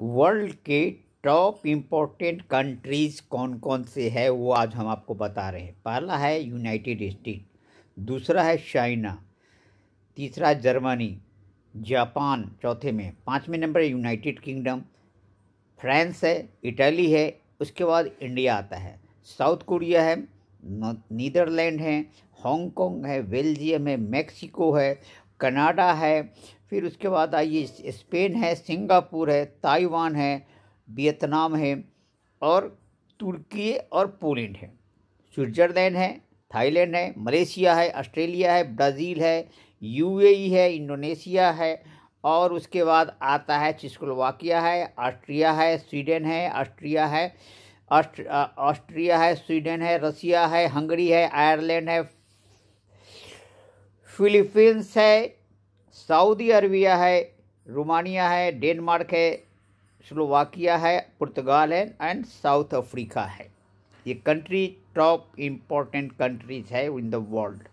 world के top important countries कौन कौन से है वो आज हम आपको बता रहे हैं पहला है यूनाइटेड स्टेट दूसरा है चाइना तीसरा जर्मनी जापान चौथे में पाँचवें नंबर है यूनाइटेड किंगडम फ्रांस है इटली है उसके बाद इंडिया आता है साउथ कोरिया है नीदरलैंड है हांगकॉन्ग है बेल्जियम है मैक्सिको है कनाडा है फिर उसके बाद आइए स्पेन है सिंगापुर है ताइवान है वियतनाम है और तुर्की और पोलैंड है स्विट्ज़रलैंड है थाईलैंड है मलेशिया है ऑस्ट्रेलिया है ब्राज़ील है यूएई है इंडोनेशिया है और उसके बाद आता है चिस्कोलवाकिया है ऑस्ट्रिया है स्वीडन है ऑस्ट्रिया है ऑस्ट्रिया है स्वीडन है रसिया है हंगरी है आयरलैंड है फिलीपींस है सऊदी अरबिया है रोमानिया है डेनमार्क है स्लोवाकिया है पुर्तगाल है एंड साउथ अफ्रीका है ये कंट्री टॉप इम्पोर्टेंट कंट्रीज है इन द वर्ल्ड